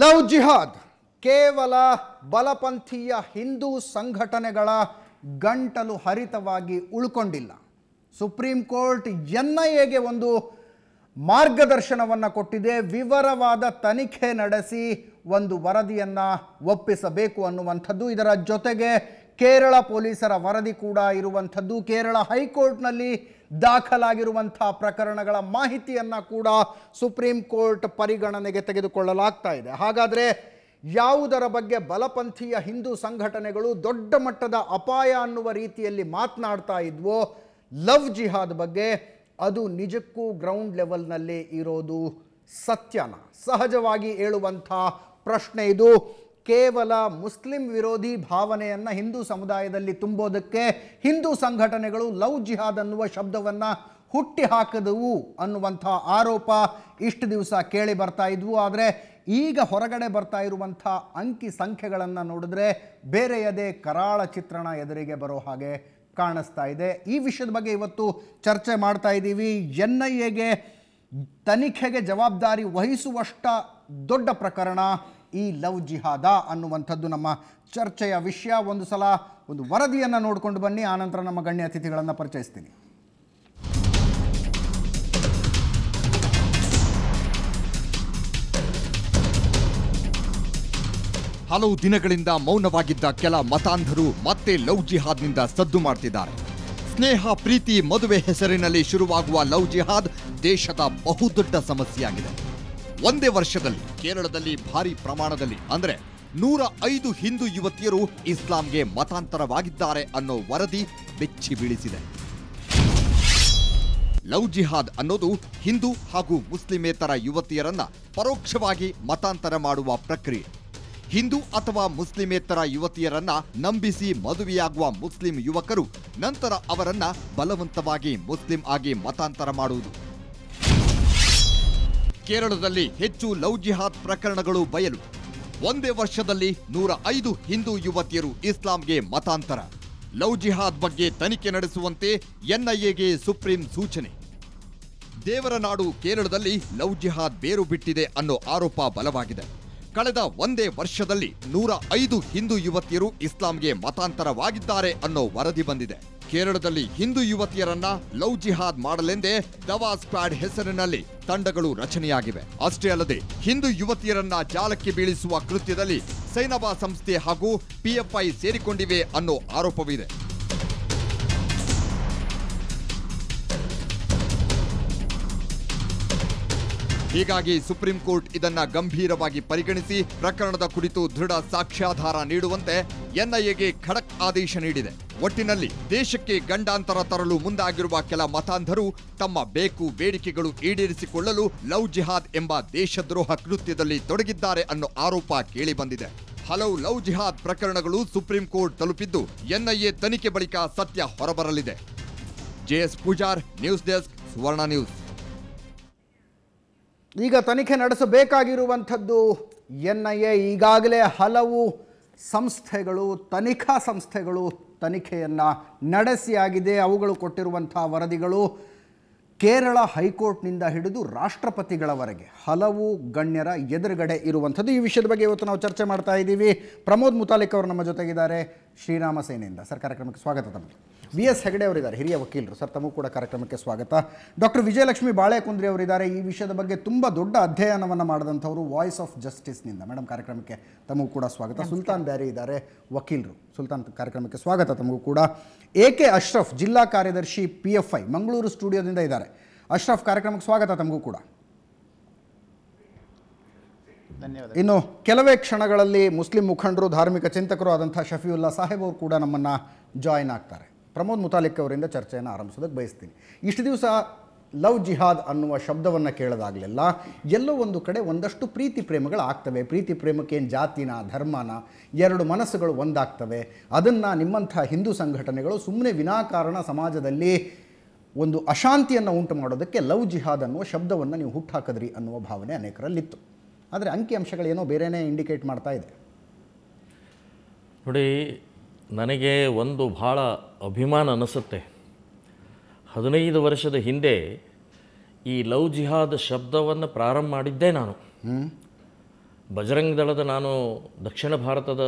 love ಜಿಹಾದ್ ಕೇವಲ ಬಲಪಂಥೀಯ ಹಿಂದೂ ಸಂಘಟನೆಗಳ ಗಂಟಲು ಹರಿತವಾಗಿ ಉಳ್ಕೊಂಡಿಲ್ಲ ಸುಪ್ರೀಂ ಕೋರ್ಟ್ ಎನ್ ಐ ಒಂದು ಮಾರ್ಗದರ್ಶನವನ್ನು ಕೊಟ್ಟಿದೆ ವಿವರವಾದ ತನಿಖೆ ನಡೆಸಿ ಒಂದು ವರದಿಯನ್ನು ಒಪ್ಪಿಸಬೇಕು ಅನ್ನುವಂಥದ್ದು ಇದರ ಜೊತೆಗೆ ಕೇರಳ ಪೊಲೀಸರ ವರದಿ ಕೂಡ ಇರುವಂಥದ್ದು ಕೇರಳ ಹೈಕೋರ್ಟ್ನಲ್ಲಿ ದಾಖಲಾಗಿರುವಂಥ ಪ್ರಕರಣಗಳ ಮಾಹಿತಿಯನ್ನು ಕೂಡ ಸುಪ್ರೀಂ ಕೋರ್ಟ್ ಪರಿಗಣನೆಗೆ ತೆಗೆದುಕೊಳ್ಳಲಾಗ್ತಾ ಇದೆ ಹಾಗಾದರೆ ಯಾವುದರ ಬಗ್ಗೆ ಬಲಪಂಥೀಯ ಹಿಂದೂ ಸಂಘಟನೆಗಳು ದೊಡ್ಡ ಮಟ್ಟದ ಅಪಾಯ ಅನ್ನುವ ರೀತಿಯಲ್ಲಿ ಮಾತನಾಡ್ತಾ ಇದ್ವೋ ಲವ್ ಜಿಹಾದ್ ಬಗ್ಗೆ ಅದು ನಿಜಕ್ಕೂ ಗ್ರೌಂಡ್ ಲೆವೆಲ್ನಲ್ಲಿ ಇರೋದು ಸತ್ಯನ ಸಹಜವಾಗಿ ಹೇಳುವಂಥ ಪ್ರಶ್ನೆ ಇದು ಕೇವಲ ಮುಸ್ಲಿಂ ವಿರೋಧಿ ಭಾವನೆಯನ್ನು ಹಿಂದೂ ಸಮುದಾಯದಲ್ಲಿ ತುಂಬೋದಕ್ಕೆ ಹಿಂದೂ ಸಂಘಟನೆಗಳು ಲವ್ ಜಿಹಾದ್ ಅನ್ನುವ ಶಬ್ದವನ್ನು ಹುಟ್ಟಿ ಹಾಕಿದವು ಅನ್ನುವಂಥ ಆರೋಪ ಇಷ್ಟು ದಿವಸ ಕೇಳಿ ಬರ್ತಾ ಇದ್ವು ಆದರೆ ಈಗ ಹೊರಗಡೆ ಬರ್ತಾ ಇರುವಂಥ ಅಂಕಿ ಸಂಖ್ಯೆಗಳನ್ನು ನೋಡಿದ್ರೆ ಬೇರೆಯದೇ ಕರಾಳ ಚಿತ್ರಣ ಎದುರಿಗೆ ಬರೋ ಹಾಗೆ ಕಾಣಿಸ್ತಾ ಇದೆ ಈ ವಿಷಯದ ಬಗ್ಗೆ ಇವತ್ತು ಚರ್ಚೆ ಮಾಡ್ತಾ ಇದ್ದೀವಿ ಎನ್ ಐ ಎಗೆ ತನಿಖೆಗೆ ಜವಾಬ್ದಾರಿ ವಹಿಸುವಷ್ಟ ದೊಡ್ಡ ಪ್ರಕರಣ ಈ ಲವ್ ಜಿಹಾದ ಅನ್ನುವಂಥದ್ದು ನಮ್ಮ ಚರ್ಚೆಯ ವಿಷಯ ಒಂದು ಸಲ ಒಂದು ವರದಿಯನ್ನು ನೋಡಿಕೊಂಡು ಬನ್ನಿ ಆನಂತರ ನಮ್ಮ ಗಣ್ಯ ಅತಿಥಿಗಳನ್ನು ಪರಿಚಯಿಸ್ತೀನಿ ಹಲವು ದಿನಗಳಿಂದ ಮೌನವಾಗಿದ್ದ ಕೆಲ ಮತಾಂಧರು ಮತ್ತೆ ಲವ್ ಜಿಹಾದ್ನಿಂದ ಸದ್ದು ಮಾಡ್ತಿದ್ದಾರೆ ಸ್ನೇಹ ಪ್ರೀತಿ ಮದುವೆ ಹೆಸರಿನಲ್ಲಿ ಶುರುವಾಗುವ ಲವ್ ಜಿಹಾದ್ ದೇಶದ ಬಹುದೊಡ್ಡ ಸಮಸ್ಯೆಯಾಗಿದೆ ಒಂದೇ ವರ್ಷದಲ್ಲಿ ಕೇರಳದಲ್ಲಿ ಭಾರಿ ಪ್ರಮಾಣದಲ್ಲಿ ಅಂದರೆ ನೂರ ಐದು ಹಿಂದೂ ಯುವತಿಯರು ಇಸ್ಲಾಂಗೆ ಮತಾಂತರವಾಗಿದ್ದಾರೆ ಅನ್ನೋ ವರದಿ ಬೆಚ್ಚಿ ಬೀಳಿಸಿದೆ ಲವ್ ಜಿಹಾದ್ ಅನ್ನೋದು ಹಿಂದೂ ಹಾಗೂ ಮುಸ್ಲಿಮೇತರ ಯುವತಿಯರನ್ನ ಪರೋಕ್ಷವಾಗಿ ಮತಾಂತರ ಮಾಡುವ ಪ್ರಕ್ರಿಯೆ ಹಿಂದೂ ಅಥವಾ ಮುಸ್ಲಿಮೇತರ ಯುವತಿಯರನ್ನ ನಂಬಿಸಿ ಮದುವೆಯಾಗುವ ಮುಸ್ಲಿಂ ಯುವಕರು ನಂತರ ಅವರನ್ನ ಬಲವಂತವಾಗಿ ಮುಸ್ಲಿಂ ಆಗಿ ಮತಾಂತರ ಮಾಡುವುದು ಕೇರಳದಲ್ಲಿ ಹೆಚ್ಚು ಲವ್ ಜಿಹಾದ್ ಪ್ರಕರಣಗಳು ಬಯಲು ಒಂದೇ ವರ್ಷದಲ್ಲಿ ನೂರ ಐದು ಹಿಂದೂ ಯುವತಿಯರು ಇಸ್ಲಾಂಗೆ ಮತಾಂತರ ಲವ್ ಜಿಹಾದ್ ಬಗ್ಗೆ ತನಿಖೆ ನಡೆಸುವಂತೆ ಎನ್ಐಎಗೆ ಸುಪ್ರೀಂ ಸೂಚನೆ ದೇವರ ನಾಡು ಕೇರಳದಲ್ಲಿ ಲವ್ ಜಿಹಾದ್ ಬೇರು ಬಿಟ್ಟಿದೆ ಅನ್ನೋ ಆರೋಪ ಬಲವಾಗಿದೆ ಕಳೆದ ಒಂದೇ ವರ್ಷದಲ್ಲಿ ನೂರ ಐದು ಹಿಂದೂ ಯುವತಿಯರು ಇಸ್ಲಾಂಗೆ ಮತಾಂತರವಾಗಿದ್ದಾರೆ ಅನ್ನೋ ವರದಿ ಬಂದಿದೆ ಕೇರಳದಲ್ಲಿ ಹಿಂದೂ ಯುವತಿಯರನ್ನ ಲವ್ ಜಿಹಾದ್ ಮಾಡಲೆಂದೇ ದವಾ ಸ್ಕ್ವಾಡ್ ಹೆಸರಿನಲ್ಲಿ ತಂಡಗಳು ರಚನೆಯಾಗಿವೆ ಅಷ್ಟೇ ಅಲ್ಲದೆ ಹಿಂದೂ ಯುವತಿಯರನ್ನ ಜಾಲಕ್ಕೆ ಬೀಳಿಸುವ ಕೃತ್ಯದಲ್ಲಿ ಸೈನಬಾ ಸಂಸ್ಥೆ ಹಾಗೂ ಪಿಎಫ್ಐ ಸೇರಿಕೊಂಡಿವೆ ಅನ್ನೋ ಆರೋಪವಿದೆ ಹೀಗಾಗಿ ಸುಪ್ರೀಂ ಕೋರ್ಟ್ ಇದನ್ನ ಗಂಭೀರವಾಗಿ ಪರಿಗಣಿಸಿ ಪ್ರಕರಣದ ಕುರಿತು ದೃಢ ಸಾಕ್ಷ್ಯಾಧಾರ ನೀಡುವಂತೆ ಎನ್ಐಎಗೆ ಖಡಕ್ ಆದೇಶ ನೀಡಿದೆ ಒಟ್ಟಿನಲ್ಲಿ ದೇಶಕ್ಕೆ ಗಂಡಾಂತರ ತರಲು ಮುಂದಾಗಿರುವ ಕೆಲ ಮತಾಂಧರು ತಮ್ಮ ಬೇಕು ಬೇಡಿಕೆಗಳು ಈಡೇರಿಸಿಕೊಳ್ಳಲು ಲವ್ ಜಿಹಾದ್ ಎಂಬ ದೇಶದ್ರೋಹ ಕೃತ್ಯದಲ್ಲಿ ತೊಡಗಿದ್ದಾರೆ ಅನ್ನೋ ಆರೋಪ ಕೇಳಿಬಂದಿದೆ ಹಲವು ಲವ್ ಜಿಹಾದ್ ಪ್ರಕರಣಗಳು ಸುಪ್ರೀಂ ಕೋರ್ಟ್ ತಲುಪಿದ್ದು ಎನ್ಐಎ ತನಿಖೆ ಬಳಿಕ ಸತ್ಯ ಹೊರಬರಲಿದೆ J S Pujar news desk Suvarna news ಈಗ ತನಿಖೆ ನಡೆಸಬೇಕಾಗಿರುವಂಥದ್ದು ಎನ್ ಐ ಎ ಈಗಾಗಲೇ ಹಲವು ಸಂಸ್ಥೆಗಳು ತನಿಖಾ ಸಂಸ್ಥೆಗಳು ತನಿಖೆಯನ್ನು ನಡೆಸಿಯಾಗಿದೆ ಅವುಗಳು ಕೊಟ್ಟಿರುವಂಥ ವರದಿಗಳು ಕೇರಳ ಹೈಕೋರ್ಟ್ನಿಂದ ಹಿಡಿದು ರಾಷ್ಟ್ರಪತಿಗಳವರೆಗೆ ಹಲವು ಗಣ್ಯರ ಎದುರುಗಡೆ ಇರುವಂಥದ್ದು ಈ ವಿಷಯದ ಬಗ್ಗೆ ಇವತ್ತು ನಾವು ಚರ್ಚೆ ಮಾಡ್ತಾ ಇದ್ದೀವಿ ಪ್ರಮೋದ್ ಮುತಾಲಿಕ್ ಅವರು ನಮ್ಮ ಜೊತೆಗಿದ್ದಾರೆ ಶ್ರೀರಾಮ ಸೇನೆಯಿಂದ ಸರ್ ಕಾರ್ಯಕ್ರಮಕ್ಕೆ ಸ್ವಾಗತ ತಮಗೆ ವಿ ಎಸ್ ಹೆಗಡೆ ಅವರಿದ್ದಾರೆ ಹಿರಿಯ ವಕೀಲರು ಸರ್ ತಮಗೂ ಕೂಡ ಕಾರ್ಯಕ್ರಮಕ್ಕೆ ಸ್ವಾಗತ ಡಾಕ್ಟರ್ ವಿಜಯಲಕ್ಷ್ಮಿ ಬಾಳೆಕುಂದ್ರಿ ಅವರಿದ್ದಾರೆ ಈ ವಿಷಯದ ಬಗ್ಗೆ ತುಂಬ ದೊಡ್ಡ ಅಧ್ಯಯನವನ್ನು ಮಾಡಿದಂಥವರು ವಾಯ್ಸ್ ಆಫ್ ಜಸ್ಟಿಸ್ನಿಂದ ಮೇಡಮ್ ಕಾರ್ಯಕ್ರಮಕ್ಕೆ ತಮಗೂ ಕೂಡ ಸ್ವಾಗತ ಸುಲ್ತಾನ್ ಬ್ಯಾರಿ ಇದ್ದಾರೆ ವಕೀಲರು ಸುಲ್ತಾನ್ ಕಾರ್ಯಕ್ರಮಕ್ಕೆ ಸ್ವಾಗತ ತಮಗೂ ಕೂಡ ಎ ಕೆ ಅಶ್ರಫ್ ಜಿಲ್ಲಾ ಕಾರ್ಯದರ್ಶಿ ಪಿ ಎಫ್ ಐ ಮಂಗಳೂರು ಸ್ಟುಡಿಯೋದಿಂದ ಇದ್ದಾರೆ ಅಶ್ರಫ್ ಕಾರ್ಯಕ್ರಮಕ್ಕೆ ಸ್ವಾಗತ ತಮಗೂ ಕೂಡ ಧನ್ಯವಾದ ಇನ್ನು ಕೆಲವೇ ಕ್ಷಣಗಳಲ್ಲಿ ಮುಸ್ಲಿಂ ಮುಖಂಡರು ಧಾರ್ಮಿಕ ಚಿಂತಕರು ಆದಂಥ ಶಫಿಯುಲ್ಲಾ ಸಾಹೇಬ್ ಅವರು ಕೂಡ ನಮ್ಮನ್ನು ಜಾಯಿನ್ ಆಗ್ತಾರೆ ಪ್ರಮೋದ್ ಮುತಾಲಿಕ್ ಅವರಿಂದ ಚರ್ಚೆಯನ್ನು ಆರಂಭಿಸೋದಕ್ಕೆ ಬಯಸ್ತೀನಿ ಇಷ್ಟು ದಿವಸ ಲವ್ ಜಿಹಾದ್ ಅನ್ನುವ ಶಬ್ದವನ್ನು ಕೇಳೋದಾಗಲಿಲ್ಲ ಎಲ್ಲೋ ಒಂದು ಕಡೆ ಒಂದಷ್ಟು ಪ್ರೀತಿ ಪ್ರೇಮಗಳು ಆಗ್ತವೆ ಪ್ರೀತಿ ಪ್ರೇಮಕ್ಕೆ ಏನು ಜಾತಿನ ಧರ್ಮನ ಎರಡು ಮನಸ್ಸುಗಳು ಒಂದಾಗ್ತವೆ ಅದನ್ನು ನಿಮ್ಮಂಥ ಹಿಂದೂ ಸಂಘಟನೆಗಳು ಸುಮ್ಮನೆ ವಿನಾಕಾರಣ ಸಮಾಜದಲ್ಲಿ ಒಂದು ಅಶಾಂತಿಯನ್ನು ಉಂಟು ಮಾಡೋದಕ್ಕೆ ಲವ್ ಜಿಹಾದ್ ಅನ್ನುವ ಶಬ್ದವನ್ನು ನೀವು ಹಾಕಿದ್ರಿ ಅನ್ನುವ ಭಾವನೆ ಅನೇಕರಲ್ಲಿತ್ತು ಆದರೆ ಅಂಕಿ ಅಂಶಗಳೇನೋ ಬೇರೆಯೇ ಇಂಡಿಕೇಟ್ ಮಾಡ್ತಾ ಇದೆ ನೋಡಿ ನನಗೆ ಒಂದು ಭಾಳ ಅಭಿಮಾನ ಅನಿಸುತ್ತೆ ಹದಿನೈದು ವರ್ಷದ ಹಿಂದೆ ಈ ಲವ್ ಜಿಹಾದ್ ಶಬ್ದವನ್ನು ಪ್ರಾರಂಭ ಮಾಡಿದ್ದೆ ನಾನು ಬಜರಂಗ್ ದಳದ ನಾನು ದಕ್ಷಿಣ ಭಾರತದ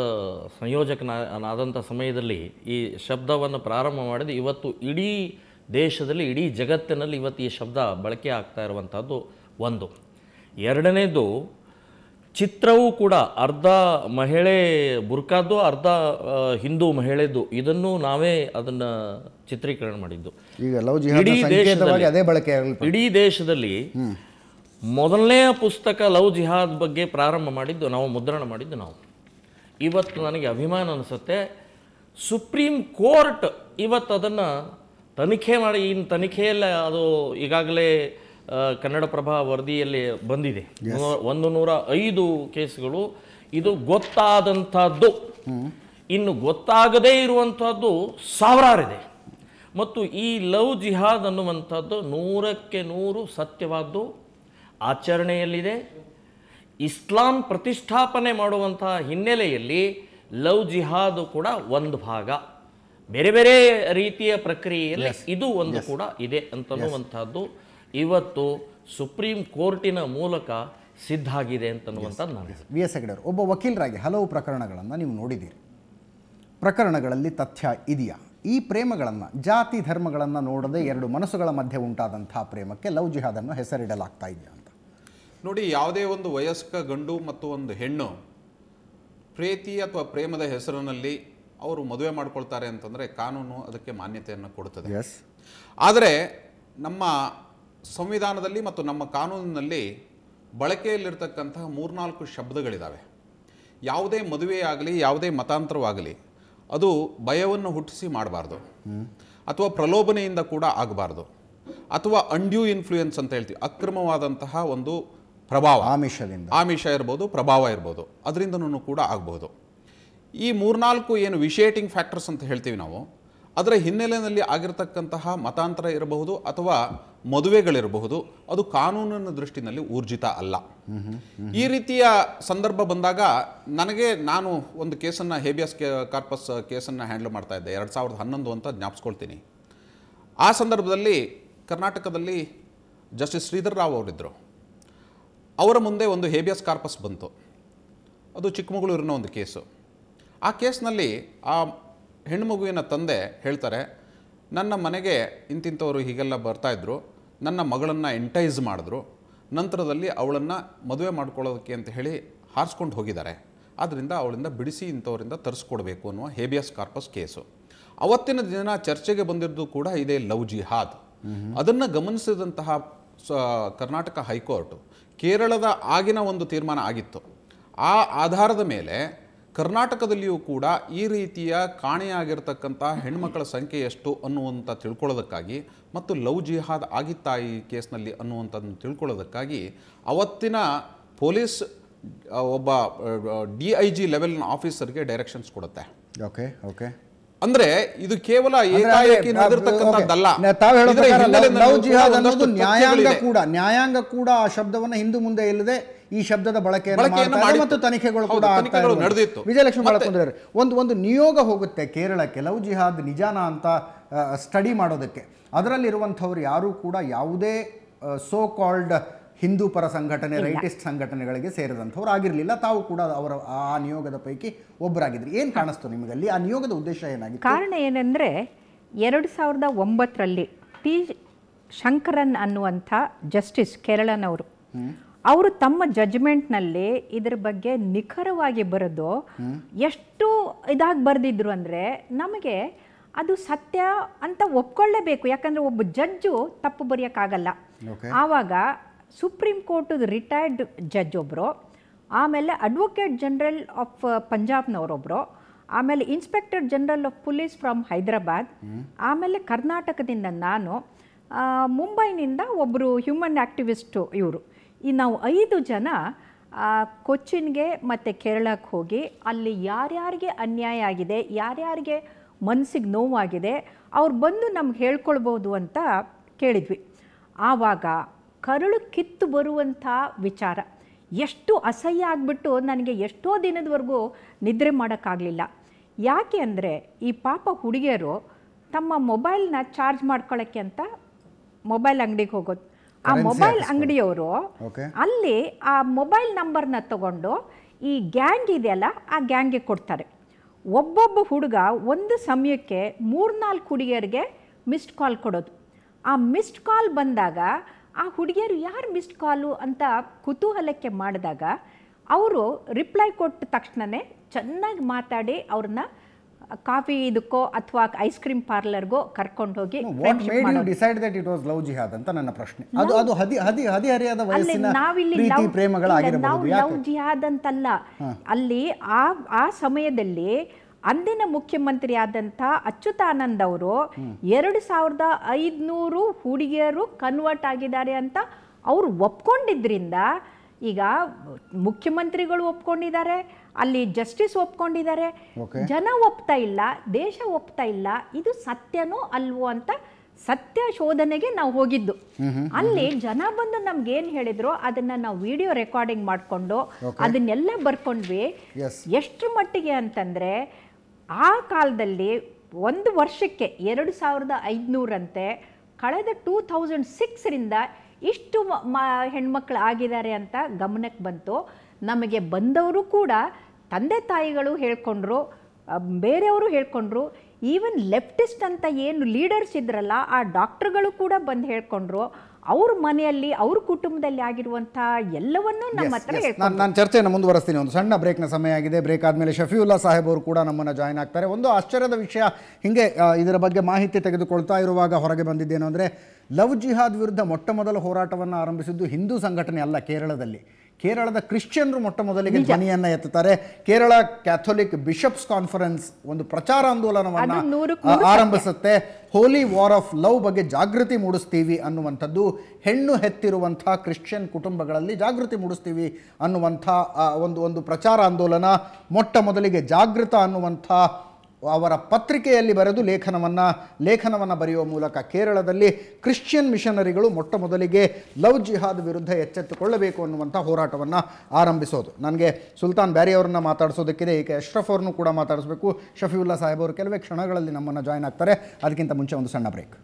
ಸಂಯೋಜಕನಾದಂಥ ಸಮಯದಲ್ಲಿ ಈ ಶಬ್ದವನ್ನು ಪ್ರಾರಂಭ ಮಾಡಿದ ಇವತ್ತು ಇಡೀ ದೇಶದಲ್ಲಿ ಇಡೀ ಜಗತ್ತಿನಲ್ಲಿ ಇವತ್ತು ಈ ಶಬ್ದ ಬಳಕೆ ಆಗ್ತಾ ಇರುವಂಥದ್ದು ಒಂದು ಎರಡನೇದು ಚಿತ್ರವೂ ಕೂಡ ಅರ್ಧ ಮಹಿಳೆ ಬುರ್ಕಾದ್ದು ಅರ್ಧ ಹಿಂದೂ ಮಹಿಳೆದು ಇದನ್ನು ನಾವೇ ಅದನ್ನು ಚಿತ್ರೀಕರಣ ಮಾಡಿದ್ದು ಇಡೀ ದೇಶದಲ್ಲಿ ಇಡೀ ದೇಶದಲ್ಲಿ ಮೊದಲನೆಯ ಪುಸ್ತಕ ಲವ್ ಜಿಹಾದ್ ಬಗ್ಗೆ ಪ್ರಾರಂಭ ಮಾಡಿದ್ದು ನಾವು ಮುದ್ರಣ ಮಾಡಿದ್ದು ನಾವು ಇವತ್ತು ನನಗೆ ಅಭಿಮಾನ ಅನಿಸುತ್ತೆ ಸುಪ್ರೀಂ ಕೋರ್ಟ್ ಇವತ್ತು ಅದನ್ನು ತನಿಖೆ ಮಾಡಿ ಇನ್ನು ತನಿಖೆಯಲ್ಲ ಅದು ಈಗಾಗಲೇ ಕನ್ನಡಪ್ರಭ ವರದಿಯಲ್ಲಿ ಬಂದಿದೆ ಒಂದು ನೂರ ಐದು ಕೇಸ್ಗಳು ಇದು ಗೊತ್ತಾದಂಥದ್ದು ಇನ್ನು ಗೊತ್ತಾಗದೇ ಇರುವಂಥದ್ದು ಸಾವಿರಾರಿದೆ ಮತ್ತು ಈ ಲವ್ ಜಿಹಾದ್ ಅನ್ನುವಂಥದ್ದು ನೂರಕ್ಕೆ ನೂರು ಸತ್ಯವಾದ್ದು ಆಚರಣೆಯಲ್ಲಿದೆ ಇಸ್ಲಾಂ ಪ್ರತಿಷ್ಠಾಪನೆ ಮಾಡುವಂತಹ ಹಿನ್ನೆಲೆಯಲ್ಲಿ ಲವ್ ಜಿಹಾದ್ ಕೂಡ ಒಂದು ಭಾಗ ಬೇರೆ ಬೇರೆ ರೀತಿಯ ಪ್ರಕ್ರಿಯೆಯಲ್ಲಿ ಇದು ಒಂದು ಕೂಡ ಇದೆ ಅಂತನ್ನುವಂಥದ್ದು ಇವತ್ತು ಸುಪ್ರೀಂ ಕೋರ್ಟಿನ ಮೂಲಕ ಸಿದ್ಧ ಆಗಿದೆ ಅಂತ ನಾನು ವಿ ಎಸ್ ಹೆಗಡೆಯವರು ಒಬ್ಬ ವಕೀಲರಾಗಿ ಹಲವು ಪ್ರಕರಣಗಳನ್ನು ನೀವು ನೋಡಿದ್ದೀರಿ ಪ್ರಕರಣಗಳಲ್ಲಿ ತಥ್ಯ ಇದೆಯಾ ಈ ಪ್ರೇಮಗಳನ್ನು ಜಾತಿ ಧರ್ಮಗಳನ್ನು ನೋಡದೆ ಎರಡು ಮನಸ್ಸುಗಳ ಮಧ್ಯೆ ಉಂಟಾದಂತಹ ಪ್ರೇಮಕ್ಕೆ ಲವ್ ಜಿಹಾದನ್ನು ಹೆಸರಿಡಲಾಗ್ತಾ ಇದೆಯಾ ಅಂತ ನೋಡಿ ಯಾವುದೇ ಒಂದು ವಯಸ್ಕ ಗಂಡು ಮತ್ತು ಒಂದು ಹೆಣ್ಣು ಪ್ರೀತಿ ಅಥವಾ ಪ್ರೇಮದ ಹೆಸರಿನಲ್ಲಿ ಅವರು ಮದುವೆ ಮಾಡ್ಕೊಳ್ತಾರೆ ಅಂತಂದರೆ ಕಾನೂನು ಅದಕ್ಕೆ ಮಾನ್ಯತೆಯನ್ನು ಕೊಡುತ್ತದೆ ಆದರೆ ನಮ್ಮ ಸಂವಿಧಾನದಲ್ಲಿ ಮತ್ತು ನಮ್ಮ ಕಾನೂನಿನಲ್ಲಿ ಬಳಕೆಯಲ್ಲಿರ್ತಕ್ಕಂತಹ ಮೂರ್ನಾಲ್ಕು ಶಬ್ದಗಳಿದ್ದಾವೆ ಯಾವುದೇ ಮದುವೆಯಾಗಲಿ ಯಾವುದೇ ಮತಾಂತರವಾಗಲಿ ಅದು ಭಯವನ್ನು ಹುಟ್ಟಿಸಿ ಮಾಡಬಾರ್ದು ಅಥವಾ ಪ್ರಲೋಭನೆಯಿಂದ ಕೂಡ ಆಗಬಾರ್ದು ಅಥವಾ ಅಂಡ್ಯೂ ಇನ್ಫ್ಲೂಯೆನ್ಸ್ ಅಂತ ಹೇಳ್ತೀವಿ ಅಕ್ರಮವಾದಂತಹ ಒಂದು ಪ್ರಭಾವ ಆಮಿಷದಿಂದ ಆಮಿಷ ಇರ್ಬೋದು ಪ್ರಭಾವ ಇರ್ಬೋದು ಅದರಿಂದನೂ ಕೂಡ ಆಗಬಹುದು ಈ ಮೂರ್ನಾಲ್ಕು ಏನು ವಿಷೇಟಿಂಗ್ ಫ್ಯಾಕ್ಟರ್ಸ್ ಅಂತ ಹೇಳ್ತೀವಿ ನಾವು ಅದರ ಹಿನ್ನೆಲೆಯಲ್ಲಿ ಆಗಿರತಕ್ಕಂತಹ ಮತಾಂತರ ಇರಬಹುದು ಅಥವಾ ಮದುವೆಗಳಿರಬಹುದು ಅದು ಕಾನೂನಿನ ದೃಷ್ಟಿನಲ್ಲಿ ಊರ್ಜಿತ ಅಲ್ಲ ಈ ರೀತಿಯ ಸಂದರ್ಭ ಬಂದಾಗ ನನಗೆ ನಾನು ಒಂದು ಕೇಸನ್ನು ಹೇಬಿಯಸ್ ಕಾರ್ಪಸ್ ಕೇಸನ್ನು ಹ್ಯಾಂಡಲ್ ಮಾಡ್ತಾ ಇದ್ದೆ ಎರಡು ಸಾವಿರದ ಹನ್ನೊಂದು ಅಂತ ಜ್ಞಾಪಿಸ್ಕೊಳ್ತೀನಿ ಆ ಸಂದರ್ಭದಲ್ಲಿ ಕರ್ನಾಟಕದಲ್ಲಿ ಜಸ್ಟಿಸ್ ಶ್ರೀಧರ್ ರಾವ್ ಅವರಿದ್ದರು ಅವರ ಮುಂದೆ ಒಂದು ಹೇಬಿಯಸ್ ಕಾರ್ಪಸ್ ಬಂತು ಅದು ಚಿಕ್ಕಮಗಳೂರಿನ ಒಂದು ಕೇಸು ಆ ಕೇಸ್ನಲ್ಲಿ ಆ ಹೆಣ್ಣು ತಂದೆ ಹೇಳ್ತಾರೆ ನನ್ನ ಮನೆಗೆ ಇಂತಿಂಥವರು ಹೀಗೆಲ್ಲ ಬರ್ತಾಯಿದ್ರು ನನ್ನ ಮಗಳನ್ನು ಎಂಟೈಸ್ ಮಾಡಿದ್ರು ನಂತರದಲ್ಲಿ ಅವಳನ್ನು ಮದುವೆ ಮಾಡ್ಕೊಳ್ಳೋದಕ್ಕೆ ಅಂತ ಹೇಳಿ ಹಾರಿಸ್ಕೊಂಡು ಹೋಗಿದ್ದಾರೆ ಆದ್ದರಿಂದ ಅವಳಿಂದ ಬಿಡಿಸಿ ಇಂಥವರಿಂದ ತರಿಸ್ಕೊಡ್ಬೇಕು ಅನ್ನುವ ಹೇಬಿಯಸ್ ಕಾರ್ಪಸ್ ಕೇಸು ಅವತ್ತಿನ ದಿನ ಚರ್ಚೆಗೆ ಬಂದಿದ್ದು ಕೂಡ ಇದೇ ಲವ್ ಜಿಹಾದ್ ಅದನ್ನು ಗಮನಿಸಿದಂತಹ ಕರ್ನಾಟಕ ಹೈಕೋರ್ಟ್ ಕೇರಳದ ಆಗಿನ ಒಂದು ತೀರ್ಮಾನ ಆಗಿತ್ತು ಆ ಆಧಾರದ ಮೇಲೆ ಕರ್ನಾಟಕದಲ್ಲಿಯೂ ಕೂಡ ಈ ರೀತಿಯ ಕಾಣೆಯಾಗಿರ್ತಕ್ಕಂಥ ಹೆಣ್ಮಕ್ಕಳ ಸಂಖ್ಯೆ ಎಷ್ಟು ಅನ್ನುವಂಥ ತಿಳ್ಕೊಳ್ಳೋದಕ್ಕಾಗಿ ಮತ್ತು ಲವ್ ಜಿಹಾದ್ ಆಗಿತ್ತಾ ಈ ಕೇಸ್ನಲ್ಲಿ ಅನ್ನುವಂಥದ್ದನ್ನು ತಿಳ್ಕೊಳ್ಳೋದಕ್ಕಾಗಿ ಅವತ್ತಿನ ಪೊಲೀಸ್ ಒಬ್ಬ ಡಿ ಐ ಜಿ ಲೆವೆಲ್ನ ಆಫೀಸರ್ಗೆ ಡೈರೆಕ್ಷನ್ಸ್ ಕೊಡುತ್ತೆ ಓಕೆ ಓಕೆ ಅಂದ್ರೆ ಇದು ಕೇವಲ ಏಕಾಏಕಿ ನ್ಯಾಯಾಂಗ ಕೂಡ ನ್ಯಾಯಾಂಗ ಕೂಡ ಆ ಶಬ್ದವನ್ನ ಹಿಂದೂ ಮುಂದೆ ಇಲ್ಲದೆ ಈ ಶಬ್ದದ ಬಳಕೆಯನ್ನು ಮತ್ತು ತನಿಖೆಗಳು ಕೂಡ ವಿಜಯಲಕ್ಷ್ಮಿ ಬಳಕೊಂಡ್ರೆ ಒಂದು ಒಂದು ನಿಯೋಗ ಹೋಗುತ್ತೆ ಕೇರಳ ಲವ್ ಜಿಹಾದ್ ನಿಜಾನ ಅಂತ ಸ್ಟಡಿ ಮಾಡೋದಕ್ಕೆ ಅದರಲ್ಲಿರುವಂಥವ್ರು ಯಾರು ಕೂಡ ಯಾವುದೇ ಸೋ ಕಾಲ್ಡ್ ಹಿಂದೂ ಪರ ಸಂಘಟನೆ ರೈಟಿಸ್ಟ್ ಸಂಘಟನೆಗಳಿಗೆ ಸೇರಿದಂಥವ್ರು ಆಗಿರಲಿಲ್ಲ ತಾವು ಕೂಡ ಅವರ ಆ ನಿಯೋಗದ ಪೈಕಿ ಒಬ್ಬರಾಗಿದ್ರು ಏನು ಕಾಣಿಸ್ತು ನಿಮಗಲ್ಲಿ ಆ ನಿಯೋಗದ ಉದ್ದೇಶ ಏನಾಗಿತ್ತು ಕಾರಣ ಏನೆಂದರೆ ಎರಡು ಸಾವಿರದ ಒಂಬತ್ತರಲ್ಲಿ ಟಿ ಶಂಕರನ್ ಅನ್ನುವಂಥ ಜಸ್ಟಿಸ್ ಕೇರಳನವರು ಅವರು ತಮ್ಮ ಜಜ್ಮೆಂಟ್ನಲ್ಲಿ ಇದರ ಬಗ್ಗೆ ನಿಖರವಾಗಿ ಬರೆದು ಎಷ್ಟು ಇದಾಗಿ ಬರೆದಿದ್ರು ಅಂದರೆ ನಮಗೆ ಅದು ಸತ್ಯ ಅಂತ ಒಪ್ಕೊಳ್ಳೇಬೇಕು ಯಾಕಂದರೆ ಒಬ್ಬ ಜಡ್ಜು ತಪ್ಪು ಬರೆಯೋಕ್ಕಾಗಲ್ಲ ಆವಾಗ ಸುಪ್ರೀಂ ಕೋರ್ಟದ ರಿಟೈರ್ಡ್ ಜಡ್ಜ್ ಒಬ್ಬರು ಆಮೇಲೆ ಅಡ್ವೊಕೇಟ್ ಜನರಲ್ ಆಫ್ ಪಂಜಾಬ್ನವರೊಬ್ಬರು ಆಮೇಲೆ inspector general of police from Hyderabad ಆಮೇಲೆ ಕರ್ನಾಟಕದಿಂದ ನಾನು ಮುಂಬೈನಿಂದ ಒಬ್ಬರು ಹ್ಯೂಮನ್ ಆಕ್ಟಿವಿಸ್ಟು ಇವರು ಈ ನಾವು ಐದು ಜನ ಕೊಚ್ಚಿನ್ಗೆ ಮತ್ತು ಕೇರಳಕ್ಕೆ ಹೋಗಿ ಅಲ್ಲಿ ಯಾರ್ಯಾರಿಗೆ ಅನ್ಯಾಯ ಆಗಿದೆ ಯಾರ್ಯಾರಿಗೆ ಮನಸ್ಸಿಗೆ ನೋವಾಗಿದೆ ಅವ್ರು ಬಂದು ನಮ್ಗೆ ಹೇಳ್ಕೊಳ್ಬೋದು ಅಂತ ಕೇಳಿದ್ವಿ ಆವಾಗ ಕರುಳು ಕಿತ್ತು ಬರುವಂಥ ವಿಚಾರ ಎಷ್ಟು ಅಸಹ್ಯ ಆಗಿಬಿಟ್ಟು ನನಗೆ ಎಷ್ಟೋ ದಿನದವರೆಗೂ ನಿದ್ರೆ ಮಾಡೋಕ್ಕಾಗಲಿಲ್ಲ ಯಾಕೆ ಅಂದರೆ ಈ ಪಾಪ ಹುಡುಗಿಯರು ತಮ್ಮ ಮೊಬೈಲ್ನ ಚಾರ್ಜ್ ಮಾಡ್ಕೊಳ್ಳೋಕ್ಕೆ ಅಂತ ಮೊಬೈಲ್ ಅಂಗಡಿಗೆ ಹೋಗೋದು ಆ ಮೊಬೈಲ್ ಅಂಗಡಿಯವರು ಅಲ್ಲಿ ಆ ಮೊಬೈಲ್ ನಂಬರ್ನ ತಗೊಂಡು ಈ ಗ್ಯಾಂಗ್ ಇದೆಯಲ್ಲ ಆ ಗ್ಯಾಂಗ್ಗೆ ಕೊಡ್ತಾರೆ ಒಬ್ಬೊಬ್ಬ ಹುಡುಗ ಒಂದು ಸಮಯಕ್ಕೆ ಮೂರ್ನಾಲ್ಕು ಹುಡುಗಿಯರಿಗೆ ಮಿಸ್ಡ್ ಕಾಲ್ ಕೊಡೋದು ಆ ಮಿಸ್ಡ್ ಕಾಲ್ ಬಂದಾಗ ಆ ಹುಡುಗಿಯರು ಯಾರು ಮಿಸ್ಡ್ ಕಾಲು ಅಂತ ಕುತೂಹಲಕ್ಕೆ ಮಾಡಿದಾಗ ಅವರು ರಿಪ್ಲೈ ಕೊಟ್ಟ ತಕ್ಷಣನೇ ಚೆನ್ನಾಗಿ ಮಾತಾಡಿ ಅವ್ರನ್ನ ಕಾಫಿ ಇದಕ್ಕೋ ಅಥವಾ ಐಸ್ ಕ್ರೀಮ್ ಪಾರ್ಲರ್ಗೋ ಕರ್ಕೊಂಡು ಹೋಗಿ decide that it was love jihad ಅಂತ ನನ್ನ ಪ್ರಶ್ನೆ ಅದು ಅದು ಹದಿ ಹದಿ ವಯಸ್ಸಿನ ಪ್ರೇಮಗಳಾಗಿರಬಹುದು ಲವ್ ಜಿಹಾದ್ ಅಂತಲ್ಲ ಅಲ್ಲಿ ಆ ಆ ಸಮಯದಲ್ಲಿ ಅಂದಿನ ಮುಖ್ಯಮಂತ್ರಿ ಆದಂಥ ಅಚ್ಯುತಾನಂದ್ ಅವರು ಎರಡು ಸಾವಿರದ ಐದ್ನೂರು ಹುಡುಗಿಯರು ಕನ್ವರ್ಟ್ ಆಗಿದ್ದಾರೆ ಅಂತ ಅವರು ಒಪ್ಕೊಂಡಿದ್ದರಿಂದ ಈಗ ಮುಖ್ಯಮಂತ್ರಿಗಳು ಒಪ್ಕೊಂಡಿದ್ದಾರೆ ಅಲ್ಲಿ ಜಸ್ಟಿಸ್ ಒಪ್ಕೊಂಡಿದ್ದಾರೆ ಜನ ಒಪ್ತಾ ಇಲ್ಲ ದೇಶ ಒಪ್ತಾ ಇಲ್ಲ ಇದು ಸತ್ಯನೋ ಅಲ್ವೋ ಅಂತ ಸತ್ಯ ಶೋಧನೆಗೆ ನಾವು ಹೋಗಿದ್ದು ಅಲ್ಲಿ ಜನ ಬಂದು ನಮ್ಗೆ ಏನ್ ಹೇಳಿದ್ರು ಅದನ್ನ ನಾವು ವಿಡಿಯೋ ರೆಕಾರ್ಡಿಂಗ್ ಮಾಡಿಕೊಂಡು ಅದನ್ನೆಲ್ಲ ಬರ್ಕೊಂಡ್ವಿ ಎಷ್ಟು ಮಟ್ಟಿಗೆ ಅಂತಂದ್ರೆ ಆ ಕಾಲದಲ್ಲಿ ಒಂದು ವರ್ಷಕ್ಕೆ ಎರಡು ಸಾವಿರದ ಐದ್ನೂರಂತೆ ಕಳೆದ ಟೂ ತೌಸಂಡ್ ಸಿಕ್ಸರಿಂದ ಇಷ್ಟು ಮ ಹೆಣ್ಮಕ್ಳು ಆಗಿದ್ದಾರೆ ಅಂತ ಗಮನಕ್ಕೆ ಬಂತು ನಮಗೆ ಬಂದವರು ಕೂಡ ತಂದೆ ತಾಯಿಗಳು ಹೇಳ್ಕೊಂಡ್ರು ಬೇರೆಯವರು ಹೇಳ್ಕೊಂಡ್ರು ಈವನ್ ಲೆಫ್ಟಿಸ್ಟ್ ಅಂತ ಏನು ಲೀಡರ್ಸ್ ಇದ್ರಲ್ಲ ಆ ಡಾಕ್ಟ್ರುಗಳು ಕೂಡ ಬಂದು ಹೇಳ್ಕೊಂಡ್ರು ಅವ್ರ ಮನೆಯಲ್ಲಿ ಅವ್ರ ಕುಟುಂಬದಲ್ಲಿ ಆಗಿರುವಂಥ ಎಲ್ಲವನ್ನೂ ನಮ್ಮ ನಾನು ನಾನು ಚರ್ಚೆಯನ್ನು ಮುಂದುವರೆಸ್ತೀನಿ ಒಂದು ಸಣ್ಣ ಬ್ರೇಕ್ನ ಸಮಯ ಆಗಿದೆ ಬ್ರೇಕ್ ಆದಮೇಲೆ ಶಫಿಯುಲ್ಲಾ ಸಾಹೇಬ್ ಅವರು ಕೂಡ ನಮ್ಮನ್ನು ಜಾಯ್ನ್ ಆಗ್ತಾರೆ ಒಂದು ಆಶ್ಚರ್ಯದ ವಿಷಯ ಹಿಂಗೆ ಇದರ ಬಗ್ಗೆ ಮಾಹಿತಿ ತೆಗೆದುಕೊಳ್ತಾ ಇರುವಾಗ ಹೊರಗೆ ಬಂದಿದ್ದೇನು ಅಂದರೆ ಲವ್ ಜಿಹಾದ್ ವಿರುದ್ಧ ಮೊಟ್ಟ ಮೊದಲ ಹೋರಾಟವನ್ನು ಆರಂಭಿಸಿದ್ದು ಹಿಂದೂ ಸಂಘಟನೆ ಅಲ್ಲ ಕೇರಳದಲ್ಲಿ ಕೇರಳದ ಕ್ರಿಶ್ಚಿಯನ್ರು ಮೊಟ್ಟ ಮೊದಲಿಗೆ ಧ್ವನಿಯನ್ನ ಎತ್ತುತ್ತಾರೆ ಕೇರಳ ಕ್ಯಾಥೋಲಿಕ್ ಬಿಷಪ್ಸ್ ಕಾನ್ಫರೆನ್ಸ್ ಒಂದು ಪ್ರಚಾರ ಆಂದೋಲನವನ್ನು ಆರಂಭಿಸುತ್ತೆ ಹೋಲಿ ವಾರ್ ಆಫ್ ಲವ್ ಬಗ್ಗೆ ಜಾಗೃತಿ ಮೂಡಿಸ್ತೀವಿ ಅನ್ನುವಂಥದ್ದು ಹೆಣ್ಣು ಹೆತ್ತಿರುವಂಥ ಕ್ರಿಶ್ಚಿಯನ್ ಕುಟುಂಬಗಳಲ್ಲಿ ಜಾಗೃತಿ ಮೂಡಿಸ್ತೀವಿ ಅನ್ನುವಂಥ ಒಂದು ಒಂದು ಪ್ರಚಾರ ಆಂದೋಲನ ಮೊಟ್ಟ ಮೊದಲಿಗೆ ಜಾಗೃತ ಅನ್ನುವಂಥ ಅವರ ಪತ್ರಿಕೆಯಲ್ಲಿ ಬರೆದು ಲೇಖನವನ್ನು ಲೇಖನವನ್ನು ಬರೆಯುವ ಮೂಲಕ ಕೇರಳದಲ್ಲಿ ಕ್ರಿಶ್ಚಿಯನ್ ಮಿಷನರಿಗಳು ಮೊಟ್ಟ ಮೊದಲಿಗೆ ಲವ್ ಜಿಹಾದ್ ವಿರುದ್ಧ ಎಚ್ಚೆತ್ತುಕೊಳ್ಳಬೇಕು ಅನ್ನುವಂಥ ಹೋರಾಟವನ್ನು ಆರಂಭಿಸೋದು ನನಗೆ ಸುಲ್ತಾನ್ ಬ್ಯಾರಿ ಅವರನ್ನು ಮಾತಾಡಿಸೋದಕ್ಕಿದೆ ಏಕೆ ಅಶ್ರಫ್ ಅವ್ರನ್ನೂ ಕೂಡ ಮಾತಾಡಿಸಬೇಕು ಶಫೀವುಲ್ಲಾ ಸಾಹೇಬ್ ಅವರು ಕೆಲವೇ ಕ್ಷಣಗಳಲ್ಲಿ ನಮ್ಮನ್ನು ಜಾಯ್ನ್ ಆಗ್ತಾರೆ ಅದಕ್ಕಿಂತ ಮುಂಚೆ ಒಂದು ಸಣ್ಣ ಬ್ರೇಕ್